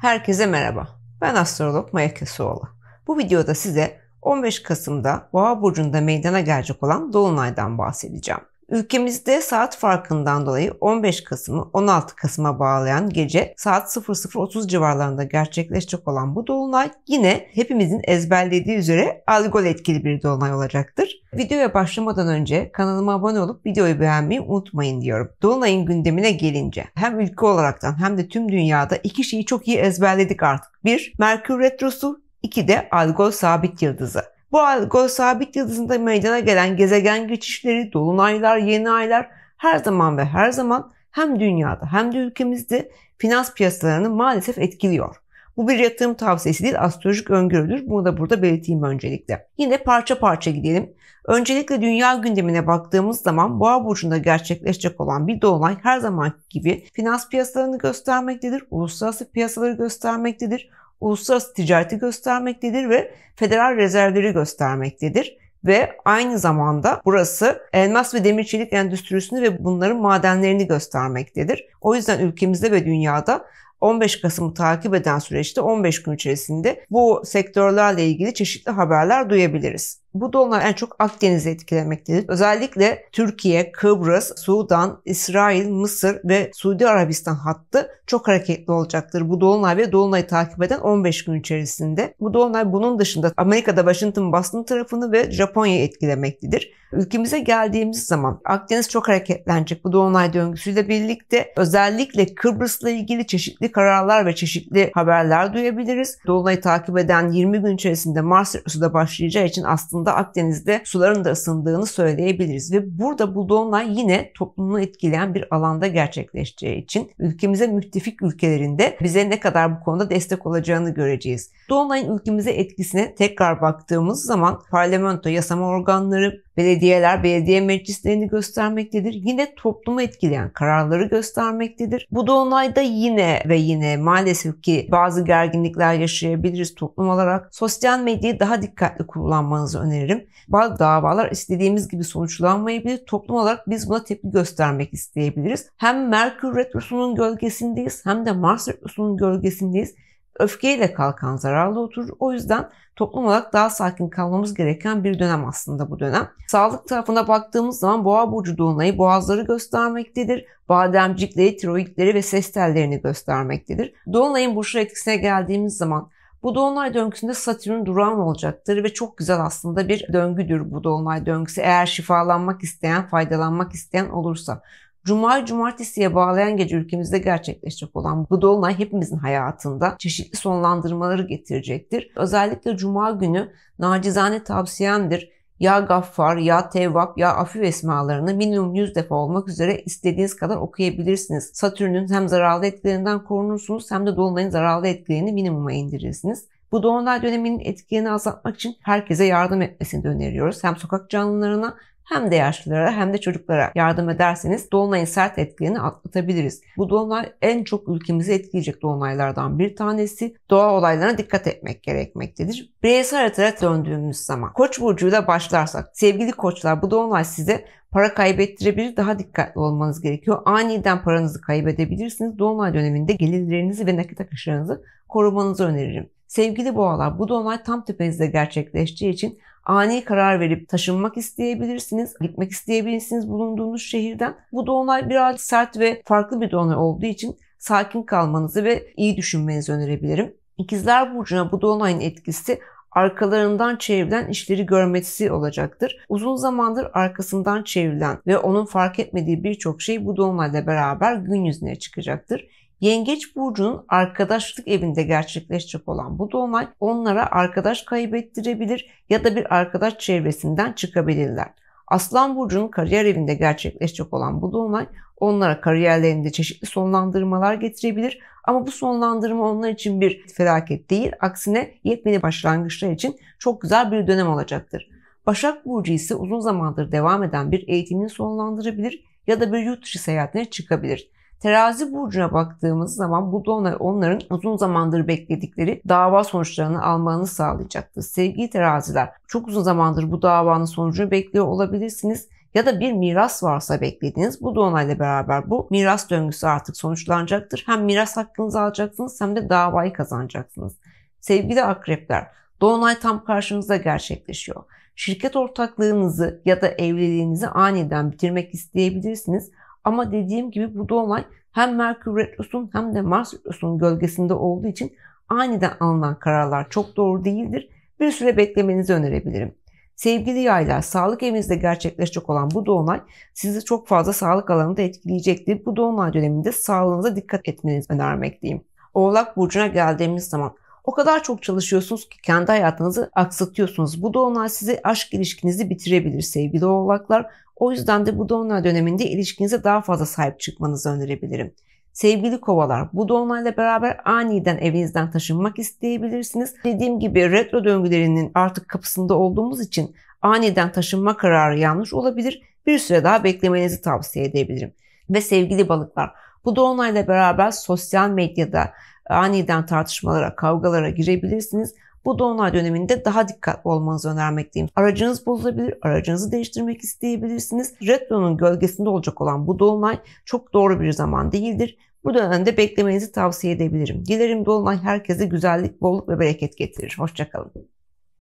Herkese merhaba. Ben astrolog Maya Kesuoğlu. Bu videoda size 15 Kasım'da Boğa burcunda meydana gelecek olan dolunaydan bahsedeceğim. Ülkemizde saat farkından dolayı 15 Kasım'ı 16 Kasım'a bağlayan gece saat 00.30 civarlarında gerçekleşecek olan bu dolunay yine hepimizin ezberlediği üzere algol etkili bir dolunay olacaktır. Videoya başlamadan önce kanalıma abone olup videoyu beğenmeyi unutmayın diyorum. Dolunay'ın gündemine gelince hem ülke olaraktan hem de tüm dünyada iki şeyi çok iyi ezberledik artık. Bir, Merkür Retrosu, iki de algol sabit yıldızı. Bu algol sabit yıldızında meydana gelen gezegen geçişleri, dolunaylar, yeni aylar her zaman ve her zaman hem dünyada hem de ülkemizde finans piyasalarını maalesef etkiliyor. Bu bir yatırım tavsiyesi değil, astrolojik öngörüdür. Bunu da burada belirteyim öncelikle. Yine parça parça gidelim. Öncelikle dünya gündemine baktığımız zaman Boğa burcunda gerçekleşecek olan bir dolunay her zaman gibi finans piyasalarını göstermektedir, uluslararası piyasaları göstermektedir uluslararası ticareti göstermektedir ve federal rezervleri göstermektedir ve aynı zamanda burası elmas ve demir çelik endüstrisini ve bunların madenlerini göstermektedir. O yüzden ülkemizde ve dünyada 15 Kasım'ı takip eden süreçte 15 gün içerisinde bu sektörlerle ilgili çeşitli haberler duyabiliriz. Bu dolunay en çok Akdeniz'i etkilemektedir. Özellikle Türkiye, Kıbrıs, Sudan, İsrail, Mısır ve Suudi Arabistan hattı çok hareketli olacaktır. Bu dolunay ve dolunayı takip eden 15 gün içerisinde. Bu dolunay bunun dışında Amerika'da Washington basın tarafını ve Japonya'yı etkilemektedir. Ülkemize geldiğimiz zaman Akdeniz çok hareketlenecek bu dolunay döngüsüyle birlikte özellikle Kıbrıs'la ilgili çeşitli çeşitli kararlar ve çeşitli haberler duyabiliriz. Dolunayı takip eden 20 gün içerisinde Mars retrosu da başlayacağı için aslında Akdeniz'de suların da ısındığını söyleyebiliriz ve burada bu dolunay yine toplumunu etkileyen bir alanda gerçekleşeceği için ülkemize müttefik ülkelerinde bize ne kadar bu konuda destek olacağını göreceğiz. Dolunayın ülkemize etkisine tekrar baktığımız zaman parlamento, yasama organları, Belediyeler belediye meclislerini göstermektedir. Yine toplumu etkileyen kararları göstermektedir. Bu dolunayda yine ve yine maalesef ki bazı gerginlikler yaşayabiliriz toplum olarak. Sosyal medyayı daha dikkatli kullanmanızı öneririm. Bazı davalar istediğimiz gibi sonuçlanmayabilir. Toplum olarak biz buna tepki göstermek isteyebiliriz. Hem Merkür Retrosu'nun gölgesindeyiz hem de Mars Retrosu'nun gölgesindeyiz öfkeyle kalkan zararlı oturur. O yüzden toplum olarak daha sakin kalmamız gereken bir dönem aslında bu dönem. Sağlık tarafına baktığımız zaman boğa burcu dolunayı boğazları göstermektedir. Bademcikleri, tiroidleri ve ses tellerini göstermektedir. Dolunayın burçlar etkisine geldiğimiz zaman bu dolunay döngüsünde Satürn duran olacaktır ve çok güzel aslında bir döngüdür bu dolunay döngüsü eğer şifalanmak isteyen, faydalanmak isteyen olursa cuma cumartesiye bağlayan gece ülkemizde gerçekleşecek olan bu dolunay hepimizin hayatında çeşitli sonlandırmaları getirecektir. Özellikle Cuma günü nacizane tavsiyemdir ya Gaffar, ya Tevvab, ya Afiv esmalarını minimum 100 defa olmak üzere istediğiniz kadar okuyabilirsiniz. Satürn'ün hem zararlı etkilerinden korunursunuz hem de Dolunay'ın zararlı etkilerini minimuma indirirsiniz. Bu doğumdan döneminin etkilerini azaltmak için herkese yardım etmesini öneriyoruz. Hem sokak canlılarına hem de yaşlılara hem de çocuklara yardım ederseniz dolunayın sert etkilerini atlatabiliriz. Bu dolunay en çok ülkemizi etkileyecek dolunaylardan bir tanesi. Doğa olaylarına dikkat etmek gerekmektedir. Bireysel haritaya döndüğümüz zaman koç burcuyla başlarsak sevgili koçlar bu dolunay size para kaybettirebilir. Daha dikkatli olmanız gerekiyor. Aniden paranızı kaybedebilirsiniz. Dolunay döneminde gelirlerinizi ve nakit akışlarınızı korumanızı öneririm. Sevgili boğalar bu dolunay tam tepenizde gerçekleştiği için ani karar verip taşınmak isteyebilirsiniz. Gitmek isteyebilirsiniz bulunduğunuz şehirden. Bu dolunay biraz sert ve farklı bir dolunay olduğu için sakin kalmanızı ve iyi düşünmenizi önerebilirim. İkizler Burcu'na bu dolunayın etkisi arkalarından çevrilen işleri görmesi olacaktır. Uzun zamandır arkasından çevrilen ve onun fark etmediği birçok şey bu dolunayla beraber gün yüzüne çıkacaktır. Yengeç burcunun arkadaşlık evinde gerçekleşecek olan bu dolunay onlara arkadaş kaybettirebilir ya da bir arkadaş çevresinden çıkabilirler. Aslan burcunun kariyer evinde gerçekleşecek olan bu dolunay onlara kariyerlerinde çeşitli sonlandırmalar getirebilir ama bu sonlandırma onlar için bir felaket değil, aksine yepyeni başlangıçlar için çok güzel bir dönem olacaktır. Başak burcu ise uzun zamandır devam eden bir eğitimini sonlandırabilir ya da bir yurt dışı seyahatine çıkabilir. Terazi burcuna baktığımız zaman bu da onların uzun zamandır bekledikleri dava sonuçlarını almanı sağlayacaktır. Sevgili teraziler çok uzun zamandır bu davanın sonucunu bekliyor olabilirsiniz ya da bir miras varsa beklediğiniz bu donayla beraber bu miras döngüsü artık sonuçlanacaktır. Hem miras hakkınızı alacaksınız hem de davayı kazanacaksınız. Sevgili akrepler, donay tam karşınızda gerçekleşiyor. Şirket ortaklığınızı ya da evliliğinizi aniden bitirmek isteyebilirsiniz ama dediğim gibi bu dolunay hem Merkür Retrosu'nun hem de Mars Retrosu'nun gölgesinde olduğu için aniden alınan kararlar çok doğru değildir. Bir süre beklemenizi önerebilirim. Sevgili yaylar, sağlık evinizde gerçekleşecek olan bu dolunay sizi çok fazla sağlık alanında etkileyecektir. Bu dolunay döneminde sağlığınıza dikkat etmenizi önermekteyim. Oğlak Burcu'na geldiğimiz zaman o kadar çok çalışıyorsunuz ki kendi hayatınızı aksatıyorsunuz. Bu dolunay sizi aşk ilişkinizi bitirebilir sevgili oğlaklar. O yüzden de bu dolunay döneminde ilişkinize daha fazla sahip çıkmanızı önerebilirim. Sevgili kovalar, bu dolunayla beraber aniden evinizden taşınmak isteyebilirsiniz. Dediğim gibi retro döngülerinin artık kapısında olduğumuz için aniden taşınma kararı yanlış olabilir. Bir süre daha beklemenizi tavsiye edebilirim. Ve sevgili balıklar, bu dolunayla beraber sosyal medyada aniden tartışmalara, kavgalara girebilirsiniz. Bu dolunay döneminde daha dikkatli olmanızı önermekteyim. Aracınız bozulabilir, aracınızı değiştirmek isteyebilirsiniz. Retronun gölgesinde olacak olan bu dolunay çok doğru bir zaman değildir. Bu dönemde beklemenizi tavsiye edebilirim. Dilerim dolunay herkese güzellik, bolluk ve bereket getirir. Hoşçakalın.